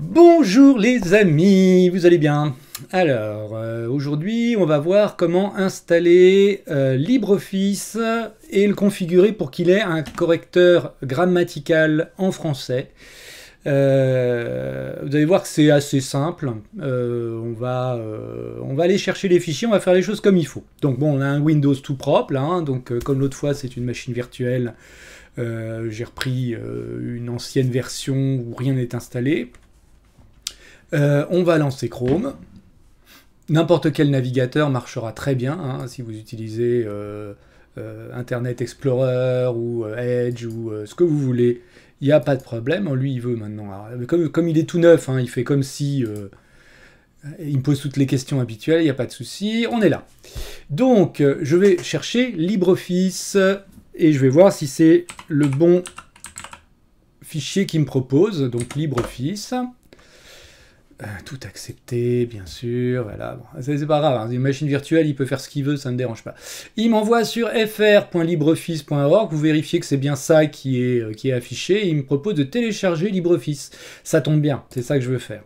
Bonjour les amis, vous allez bien Alors, euh, aujourd'hui, on va voir comment installer euh, LibreOffice et le configurer pour qu'il ait un correcteur grammatical en français. Euh, vous allez voir que c'est assez simple. on, va, on va aller chercher les fichiers, on va faire les choses comme il faut. Donc bon, on a un Windows tout propre, hein, donc comme l'autre fois, c'est une machine virtuelle. j'ai repris une ancienne version où rien n'est installé. Euh, on va lancer Chrome. N'importe quel navigateur marchera très bien hein, si vous utilisez euh, euh, Internet Explorer ou Edge ou ce que vous voulez. Il n'y a pas de problème. Hein, lui, il veut maintenant. comme, il est tout neuf, hein, il fait comme si. il me pose toutes les questions habituelles, il n'y a pas de souci, on est là. Donc, je vais chercher LibreOffice et je vais voir si c'est le bon fichier qu'il me propose, donc LibreOffice. Euh, tout accepter, bien sûr, voilà, bon, c'est pas grave, hein. une machine virtuelle, il peut faire ce qu'il veut, ça ne dérange pas. Il m'envoie sur fr.libreoffice.org, vous vérifiez que c'est bien ça qui est, euh, qui est affiché, il me propose de télécharger LibreOffice. Ça tombe bien, c'est ça que je veux faire.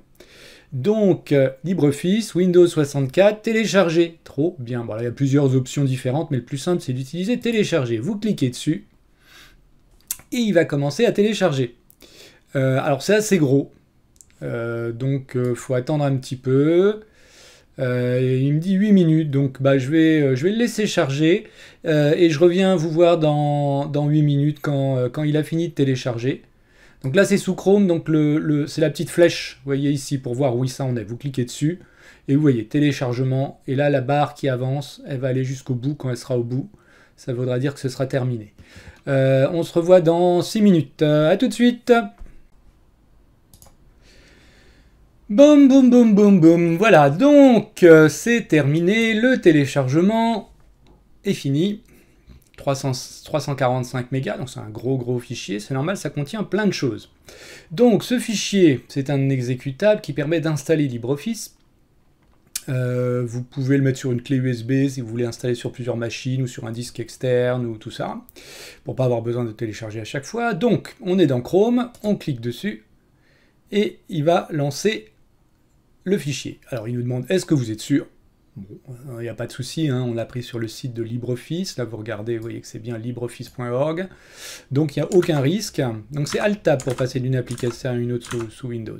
Donc, euh, LibreOffice, Windows 64, télécharger. Trop bien. il y a plusieurs options différentes, mais le plus simple, c'est d'utiliser télécharger. Vous cliquez dessus, et il va commencer à télécharger. alors, c'est assez gros, euh, donc euh, faut attendre un petit peu. Euh, il me dit 8 minutes, donc bah, je, vais, je vais le laisser charger et je reviens vous voir dans, 8 minutes quand, il a fini de télécharger. Donc là c'est sous Chrome, donc c'est la petite flèche, vous voyez ici pour voir où ça en est. Vous cliquez dessus et vous voyez téléchargement et là la barre qui avance, elle va aller jusqu'au bout quand elle sera au bout. Ça voudra dire que ce sera terminé. on se revoit dans 6 minutes. à tout de suite Boum boum boum boum boum. Voilà, donc euh, c'est terminé. Le téléchargement est fini. 345 mégas, donc c'est un gros gros fichier, c'est normal, ça contient plein de choses. Donc ce fichier, c'est un exécutable qui permet d'installer LibreOffice. Euh, vous pouvez le mettre sur une clé USB si vous voulez installer sur plusieurs machines ou sur un disque externe ou tout ça, pour pas avoir besoin de télécharger à chaque fois. Donc on est dans Chrome, on clique dessus et il va lancer le fichier. Alors il nous demande est-ce que vous êtes sûr Bon, il n'y a pas de souci, hein, on l'a pris sur le site de LibreOffice. Là, vous regardez, vous voyez que c'est bien libreoffice.org. Donc, il n'y a aucun risque. Donc, c'est Alt-Tab pour passer d'une application à une autre sous, Windows.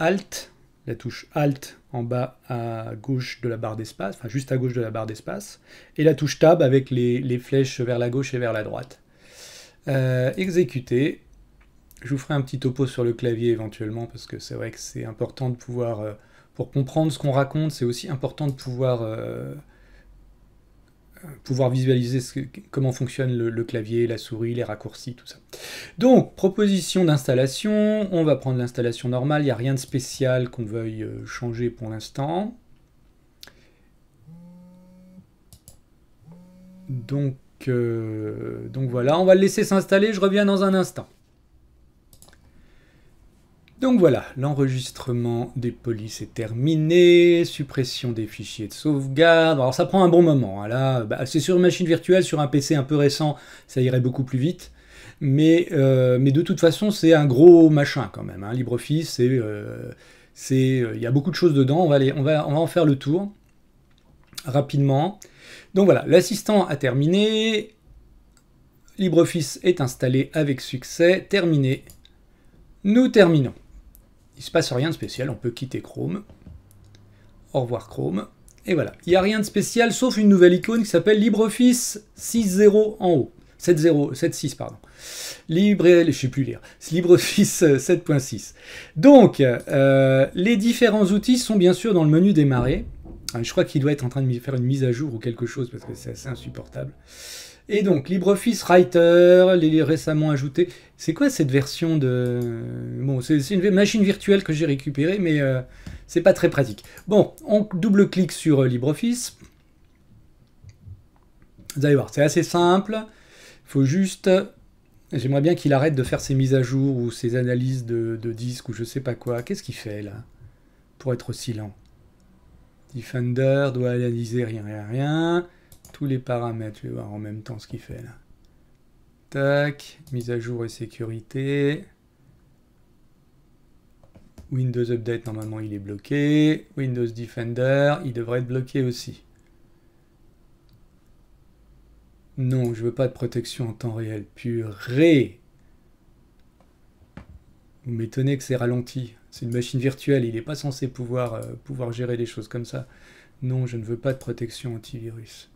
Alt, la touche Alt en bas à gauche de la barre d'espace, enfin, juste à gauche de la barre d'espace. Et la touche Tab avec les, flèches vers la gauche et vers la droite. Euh, exécuter. Je vous ferai un petit topo sur le clavier éventuellement, parce que c'est vrai que c'est important de pouvoir, euh, pour comprendre ce qu'on raconte, c'est aussi important de pouvoir, euh, euh, pouvoir visualiser comment fonctionne le, clavier, la souris, les raccourcis, tout ça. Donc, proposition d'installation, on va prendre l'installation normale, il n'y a rien de spécial qu'on veuille changer pour l'instant. Donc, donc voilà, on va le laisser s'installer, je reviens dans un instant. Donc voilà, l'enregistrement des polices est terminé, suppression des fichiers de sauvegarde. Alors ça prend un bon moment. Hein, là, bah, c'est sur une machine virtuelle, sur un PC un peu récent, ça irait beaucoup plus vite. Euh, mais, de toute façon, c'est un gros machin quand même. Hein. LibreOffice, c'est, euh, euh, il y a beaucoup de choses dedans. On va, aller, on va, on va en faire le tour rapidement. Donc voilà, l'assistant a terminé. LibreOffice est installé avec succès. Terminé. Nous terminons. Il se passe rien de spécial, on peut quitter Chrome. Au revoir Chrome. Et voilà, il n'y a rien de spécial sauf une nouvelle icône qui s'appelle LibreOffice 6.0 en haut. 7.0, 7.6 pardon. Libre, je sais plus lire. LibreOffice 7.6. Donc, euh, les différents outils sont bien sûr dans le menu démarrer. Je crois qu'il doit être en train de faire une mise à jour ou quelque chose parce que c'est assez insupportable. Et donc, LibreOffice Writer, les récemment ajouté. C'est quoi cette version de. Bon, c'est une machine virtuelle que j'ai récupérée, mais euh, c'est pas très pratique. Bon, on double-clique sur euh, LibreOffice. Vous allez voir, c'est assez simple. Il faut juste. J'aimerais bien qu'il arrête de faire ses mises à jour ou ses analyses de, disques ou je sais pas quoi. Qu'est-ce qu'il fait là Pour être aussi lent. Defender doit analyser rien, rien, rien tous les paramètres. Je vais voir en même temps ce qu'il fait là. Tac, mise à jour et sécurité. Windows Update, normalement, il est bloqué. Windows Defender, il devrait être bloqué aussi. Non, je veux pas de protection en temps réel. Purée Vous m'étonnez que c'est ralenti. C'est une machine virtuelle, il n'est pas censé pouvoir, euh, pouvoir gérer les choses comme ça. Non, je ne veux pas de protection antivirus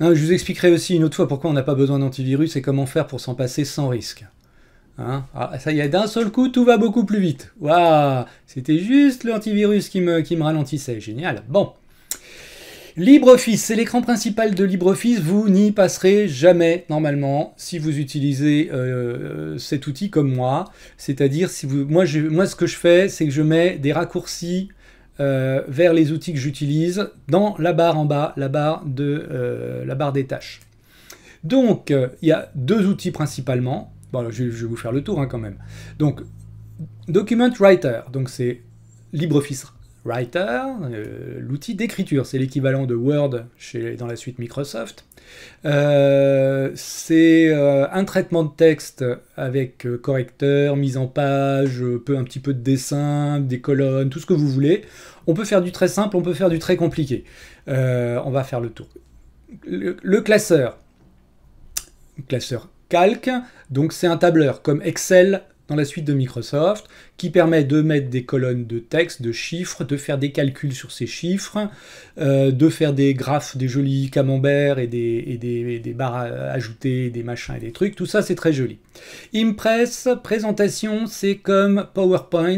je vous expliquerai aussi une autre fois pourquoi on n'a pas besoin d'antivirus et comment faire pour s'en passer sans risque. Hein? ah, ça y est, d'un seul coup, tout va beaucoup plus vite. Waouh C'était juste l'antivirus qui me, qui me ralentissait. Génial. Bon. LibreOffice, c'est l'écran principal de LibreOffice. Vous n'y passerez jamais, normalement, si vous utilisez euh, cet outil comme moi. C'est-à-dire, si vous, moi, moi, ce que je fais, c'est que je mets des raccourcis euh, vers les outils que j'utilise dans la barre en bas, la barre, de, euh, la barre des tâches. Donc, euh, il y a deux outils principalement. je, vais vous faire le tour hein, quand même. Donc, Document Writer, donc c'est LibreOffice Writer, euh, l'outil d'écriture, c'est l'équivalent de Word chez, dans la suite Microsoft. Euh, c'est euh, un traitement de texte avec correcteur, mise en page, un petit peu de dessin, des colonnes, tout ce que vous voulez. On peut faire du très simple, on peut faire du très compliqué. on va faire le tour. Le, le classeur. Classeur calque, donc c'est un tableur comme Excel dans la suite de Microsoft, qui permet de mettre des colonnes de texte, de chiffres, de faire des calculs sur ces chiffres, euh, de faire des graphes, des jolis camemberts et des, des, des barres ajoutées, des machins et des trucs. Tout ça, c'est très joli. Impress, présentation, c'est comme PowerPoint.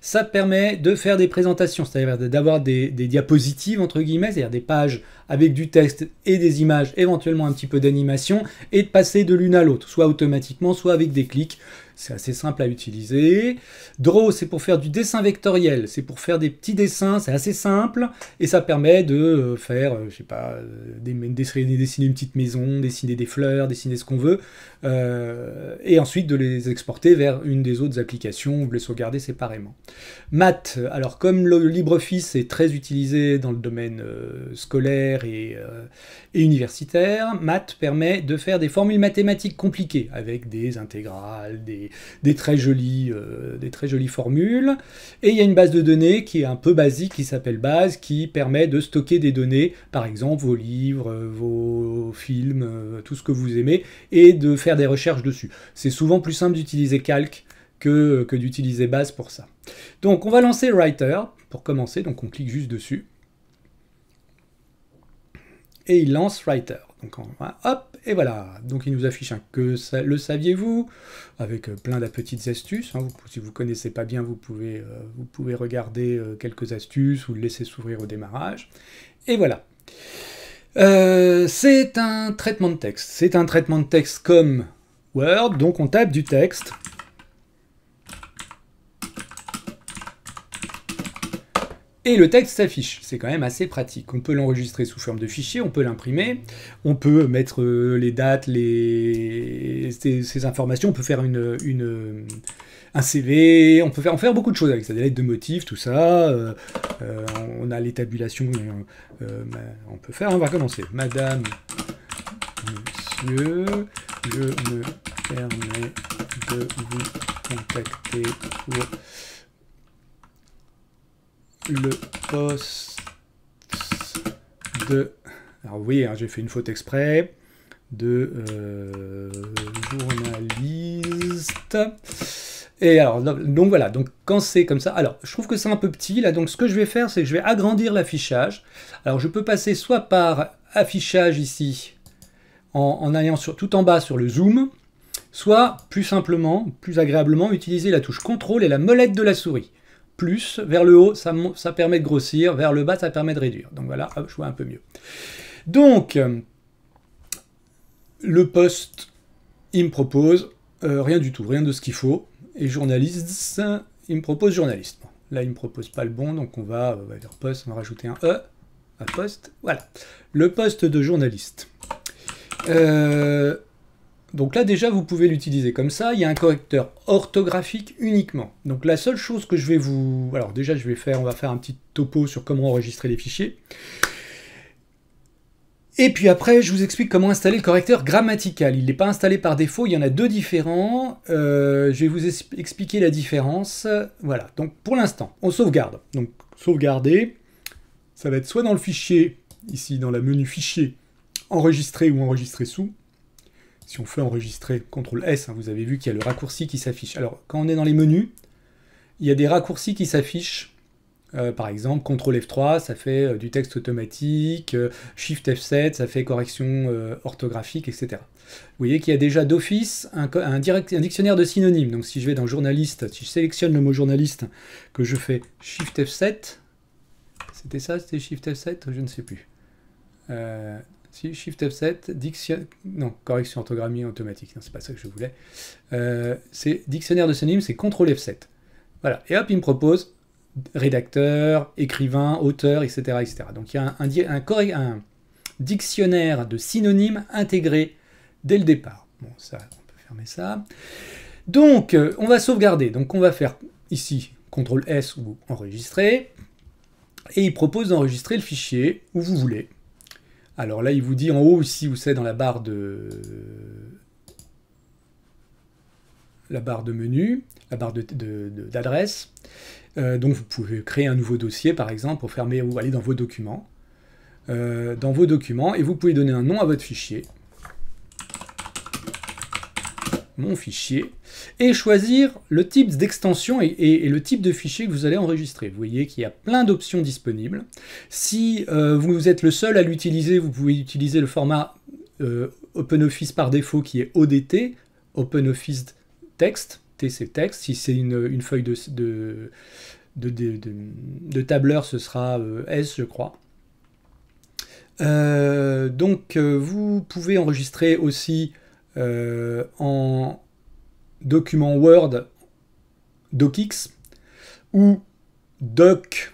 Ça permet de faire des présentations, c'est-à-dire d'avoir des, des diapositives, entre guillemets, c'est-à-dire des pages avec du texte et des images, éventuellement un petit peu d'animation, et de passer de l'une à l'autre, soit automatiquement, soit avec des clics, c'est assez simple à utiliser. Draw, c'est pour faire du dessin vectoriel, c'est pour faire des petits dessins, c'est assez simple, et ça permet de euh, faire, euh, je sais pas, euh, dessiner, dessiner une petite maison, dessiner des fleurs, dessiner ce qu'on veut, et ensuite de les exporter vers une des autres applications ou de les sauvegarder séparément. Math, alors comme le LibreOffice est très utilisé dans le domaine scolaire et, et universitaire, Math permet de faire des formules mathématiques compliquées, avec des intégrales, des des, très jolies, euh, des très jolies formules. Et il y a une base de données qui est un peu basique, qui s'appelle Base, qui permet de stocker des données, par exemple vos livres, euh, vos films, euh, tout ce que vous aimez, et de faire des recherches dessus. C'est souvent plus simple d'utiliser Calc que, que d'utiliser Base pour ça. Donc on va lancer Writer pour commencer, donc on clique juste dessus et il lance Writer. Donc hop, et voilà. Donc il nous affiche un que le saviez-vous, avec euh, plein de petites astuces. si hein. Vous, si vous connaissez pas bien, vous pouvez, euh, vous pouvez regarder euh, quelques astuces ou le laisser s'ouvrir au démarrage. Et voilà. c'est un traitement de texte. C'est un traitement de texte comme Word, donc on tape du texte. et le texte s'affiche. C'est quand même assez pratique. On peut l'enregistrer sous forme de fichier, on peut l'imprimer, on peut mettre euh, les dates, les... ces, informations, on peut faire une, un CV, on peut faire, en faire beaucoup de choses avec ça, des lettres de motifs, tout ça. Euh, euh, on a les tabulations, on peut faire, on va commencer. Madame, monsieur, je me permets de vous contacter pour le post de... Alors oui, hein, j'ai fait une faute exprès de euh, journaliste. Et alors, donc voilà, donc quand c'est comme ça, alors je trouve que c'est un peu petit là, donc ce que je vais faire, c'est que je vais agrandir l'affichage. Alors je peux passer soit par affichage ici, en, allant sur, tout en bas sur le zoom, soit plus simplement, plus agréablement, utiliser la touche contrôle et la molette de la souris plus. Vers le haut, ça, ça permet de grossir. Vers le bas, ça permet de réduire. Donc voilà, je vois un peu mieux. Donc, euh, le poste, il me propose euh, rien du tout, rien de ce qu'il faut. Et journaliste, il me propose journaliste. là, il me propose pas le bon, donc on va, euh, bah, poste, on va rajouter un E, un poste. Voilà, le poste de journaliste. Euh, donc là déjà, vous pouvez l'utiliser comme ça. Il y a un correcteur orthographique uniquement. Donc la seule chose que je vais vous... Alors déjà, je vais faire, on va faire un petit topo sur comment enregistrer les fichiers. Et puis après, je vous explique comment installer le correcteur grammatical. Il n'est pas installé par défaut, il y en a deux différents. Euh, je vais vous expliquer la différence. Voilà, donc pour l'instant, on sauvegarde. Donc sauvegarder, ça va être soit dans le fichier, ici dans la menu fichier, enregistrer ou enregistrer sous, si on fait enregistrer, CTRL S, hein, vous avez vu qu'il y a le raccourci qui s'affiche. Alors, quand on est dans les menus, il y a des raccourcis qui s'affichent. Euh, par exemple, CTRL F3, ça fait euh, du texte automatique, euh, Shift F7, ça fait correction orthographique, etc. Vous voyez qu'il y a déjà d'office un, un dictionnaire de synonymes. Donc si je vais dans journaliste, si je sélectionne le mot journaliste, que je fais Shift F7, c'était ça, c'était Shift F7, je ne sais plus. Shift F7, diction... non, correction orthogrammie automatique, c'est pas ça que je voulais. Euh, c'est dictionnaire de synonymes, c'est CTRL F7. Voilà, et hop, il me propose rédacteur, écrivain, auteur, etc. Donc il y a un, dictionnaire de synonymes intégré dès le départ. Bon, ça, on peut fermer ça. Donc, euh, on va sauvegarder. Donc on va faire ici CTRL S ou enregistrer. Et il propose d'enregistrer le fichier où vous voulez. Alors là, il vous dit en haut aussi vous c'est dans la barre de la barre de menu, la barre d'adresse. De, euh, donc vous pouvez créer un nouveau dossier par exemple pour fermer ou aller dans vos documents. Euh, dans vos documents et vous pouvez donner un nom à votre fichier mon fichier, et choisir le type d'extension et, le type de fichier que vous allez enregistrer. Vous voyez qu'il y a plein d'options disponibles. Si euh, vous êtes le seul à l'utiliser, vous pouvez utiliser le format euh, OpenOffice par défaut qui est ODT, OpenOffice Text, TC Text. Si c'est une, feuille de, de, de, tableur, ce sera euh, S, je crois. donc vous pouvez enregistrer aussi euh, en document Word DocX ou Doc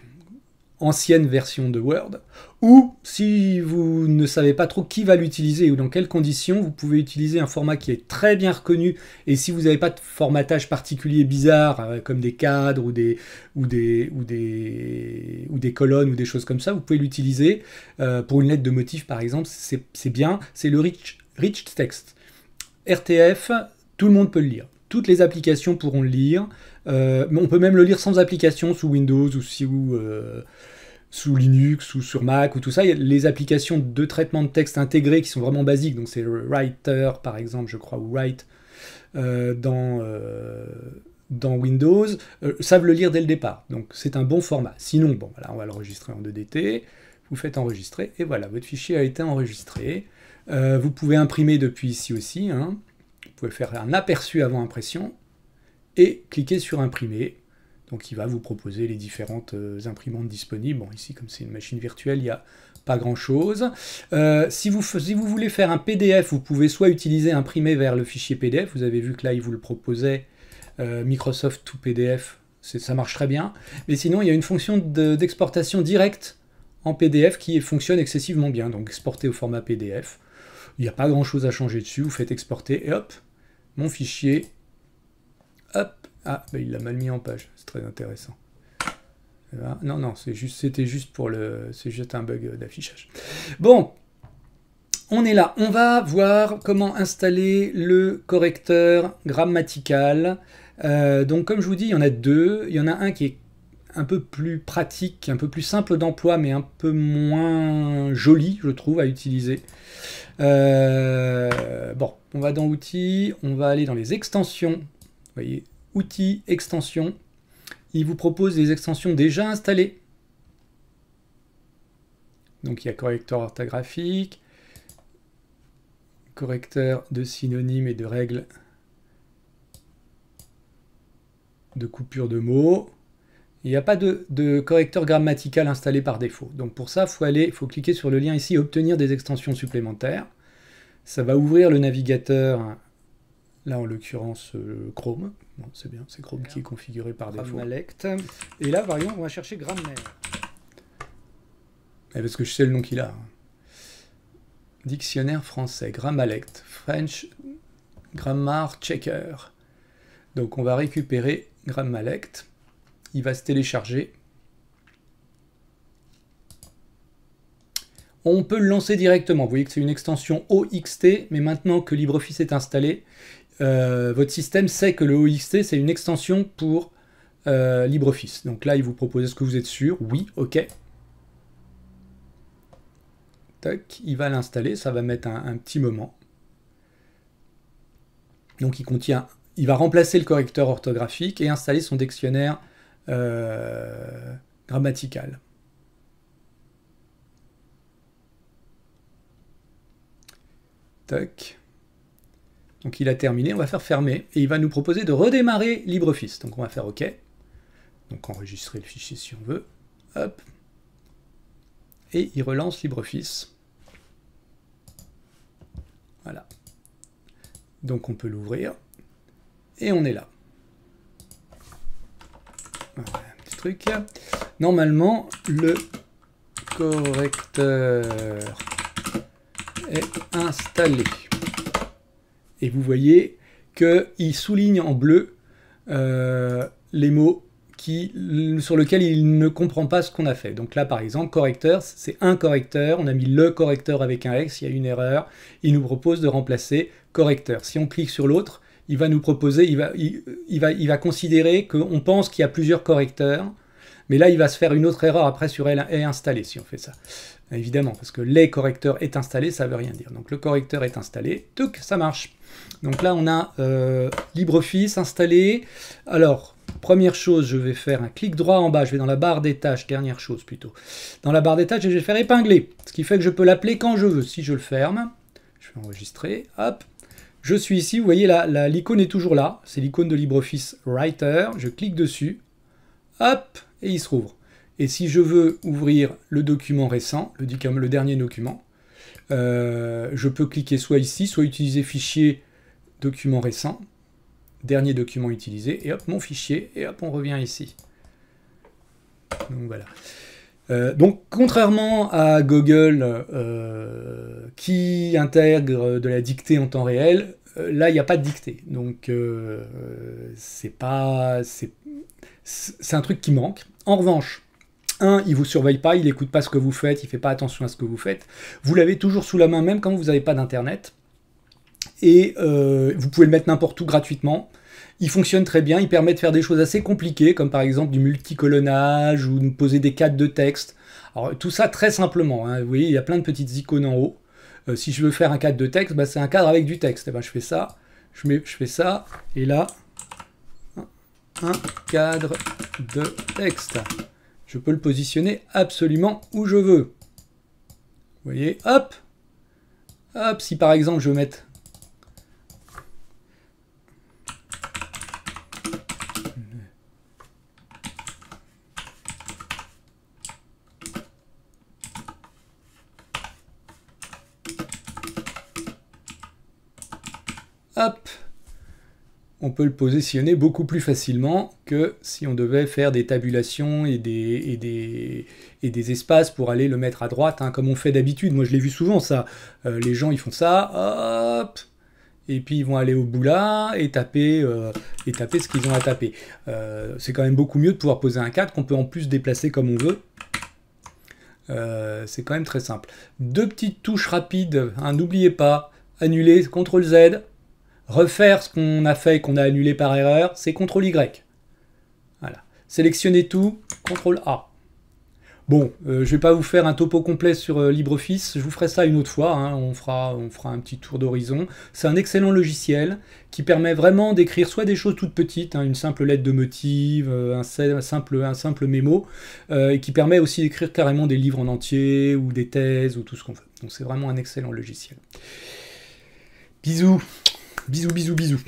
ancienne version de Word, ou si vous ne savez pas trop qui va l'utiliser ou dans quelles conditions, vous pouvez utiliser un format qui est très bien reconnu, et si vous n'avez pas de formatage particulier bizarre, euh, comme des cadres ou des, ou, ou, des, colonnes ou des choses comme ça, vous pouvez l'utiliser euh, pour une lettre de motif par exemple, c'est bien, c'est le rich, rich text. RTF, tout le monde peut le lire. Toutes les applications pourront le lire. Euh, on peut même le lire sans application sous Windows ou sous, euh, sous Linux ou sur Mac ou tout ça. y les applications de traitement de texte intégrées qui sont vraiment basiques. Donc c'est Writer par exemple, je crois, ou Write euh, dans, Windows, savent le lire dès le départ. Donc c'est un bon format. Sinon, bon, voilà, on va l'enregistrer en 2DT. Vous faites enregistrer et voilà, votre fichier a été enregistré. Euh, vous pouvez imprimer depuis ici aussi. Hein. Vous pouvez faire un aperçu avant impression et cliquer sur imprimer. Donc il va vous proposer les différentes euh, imprimantes disponibles. Bon, ici, comme c'est une machine virtuelle, il n'y a pas grand-chose. Euh, si, vous, vous voulez faire un PDF, vous pouvez soit utiliser imprimer vers le fichier PDF. Vous avez vu que là, il vous le proposait Microsoft to PDF. Ça marche très bien. Mais sinon, il y a une fonction d'exportation directe en PDF qui fonctionne excessivement bien. Donc exporter au format PDF. Il n'y a pas grand chose à changer dessus. Vous faites exporter et hop, mon fichier. Hop, ah, bah, il l'a mal mis en page. C'est très intéressant. Eh ben, non, non, c'était juste, juste pour le. C'est juste un bug d'affichage. Bon, on est là. On va voir comment installer le correcteur grammatical. Euh, donc, comme je vous dis, il y en a deux. Il y en a un qui est un peu plus pratique, un peu plus simple d'emploi, mais un peu moins joli, je trouve, à utiliser. Euh, bon, on va dans Outils, on va aller dans les extensions. Vous voyez, Outils, Extensions. Il vous propose les extensions déjà installées. Donc il y a correcteur orthographique, correcteur de synonymes et de règles de coupure de mots il n'y a pas de, correcteur grammatical installé par défaut. Donc pour ça, il faut, faut cliquer sur le lien ici, obtenir des extensions supplémentaires. Ça va ouvrir le navigateur, là en l'occurrence euh, Chrome. c'est bien, c'est Chrome qui est configuré par défaut. Grammalect. Et là, voyons, on va chercher grammaire. Eh, parce que je sais le nom qu'il a. Hein. Dictionnaire français, Grammalect, French Grammar Checker. Donc on va récupérer Grammalect il va se télécharger. On peut le lancer directement. Vous voyez que c'est une extension OXT, mais maintenant que LibreOffice est installé, euh, votre système sait que le OXT, c'est une extension pour euh, LibreOffice. Donc là, il vous propose est-ce que vous êtes sûr Oui, ok. Tac, il va l'installer, ça va mettre un, un, petit moment. Donc il contient, il va remplacer le correcteur orthographique et installer son dictionnaire euh, grammatical Donc il a terminé, on va faire fermer, et il va nous proposer de redémarrer LibreOffice. Donc on va faire OK. Donc enregistrer le fichier si on veut. Hop. Et il relance LibreOffice. Voilà. Donc on peut l'ouvrir. Et on est là truc. Normalement, le correcteur est installé. Et vous voyez qu'il souligne en bleu euh, les mots sur lesquels il ne comprend pas ce qu'on a fait. Donc là, par exemple, correcteur, c'est un correcteur. On a mis le correcteur avec un X, il y a une erreur. Il nous propose de remplacer correcteur. Si on clique sur l'autre, il va nous proposer, il va, il, va, il va considérer qu'on pense qu'il y a plusieurs correcteurs, mais là, il va se faire une autre erreur après sur elle est installé si on fait ça. Évidemment, parce que les correcteurs est installé, ça ne veut rien dire. Donc le correcteur est installé, toc, ça marche. Donc là, on a euh, LibreOffice installé. Alors, première chose, je vais faire un clic droit en bas, je vais dans la barre des tâches, dernière chose plutôt. Dans la barre des tâches, je vais faire épingler, ce qui fait que je peux l'appeler quand je veux. Si je le ferme, je vais enregistrer, hop, je suis ici, vous voyez, l'icône est toujours là. C'est l'icône de LibreOffice Writer. Je clique dessus. Hop, et il se rouvre. Et si je veux ouvrir le document récent, le, le dernier document, euh, je peux cliquer soit ici, soit utiliser fichier document récent, dernier document utilisé, et hop, mon fichier, et hop, on revient ici. Donc voilà. Euh, donc, contrairement à Google euh, qui intègre de la dictée en temps réel, euh, là, il n'y a pas de dictée. Donc, c'est pas. C'est un truc qui manque. En revanche, un, il vous surveille pas, il n'écoute pas ce que vous faites, il fait pas attention à ce que vous faites. Vous l'avez toujours sous la main, même quand vous n'avez pas d'internet. Et vous pouvez le mettre n'importe où gratuitement. Il fonctionne très bien, il permet de faire des choses assez compliquées, comme par exemple du multicolonnage ou de poser des cadres de texte. Alors tout ça très simplement, hein. vous voyez, il y a plein de petites icônes en haut. Euh, si je veux faire un cadre de texte, bah, c'est un cadre avec du texte. Et eh ben, je fais ça, je, mets, je fais ça, et là, un cadre de texte. Je peux le positionner absolument où je veux. Vous voyez, hop Hop, si par exemple je veux mettre on peut le positionner beaucoup plus facilement que si on devait faire des tabulations et des, et des, espaces pour aller le mettre à droite, hein, comme on fait d'habitude. Moi, je l'ai vu souvent, ça. Euh, les gens, ils font ça, hop, et puis ils vont aller au bout là et taper, euh, et taper ce qu'ils ont à taper. Euh, c'est quand même beaucoup mieux de pouvoir poser un cadre qu'on peut en plus déplacer comme on veut. c'est quand même très simple. Deux petites touches rapides, hein, n'oubliez pas, annuler, CTRL Z, refaire ce qu'on a fait et qu'on a annulé par erreur, c'est CTRL Y. Voilà. Sélectionnez tout, CTRL A. Bon, je euh, je vais pas vous faire un topo complet sur euh, LibreOffice, je vous ferai ça une autre fois, hein. on, fera, on fera un petit tour d'horizon. C'est un excellent logiciel qui permet vraiment d'écrire soit des choses toutes petites, hein, une simple lettre de motif, euh, un, simple, un simple mémo, et qui permet aussi d'écrire carrément des livres en entier, ou des thèses, ou tout ce qu'on veut. Donc c'est vraiment un excellent logiciel. Bisous Bisous, bisous, bisous.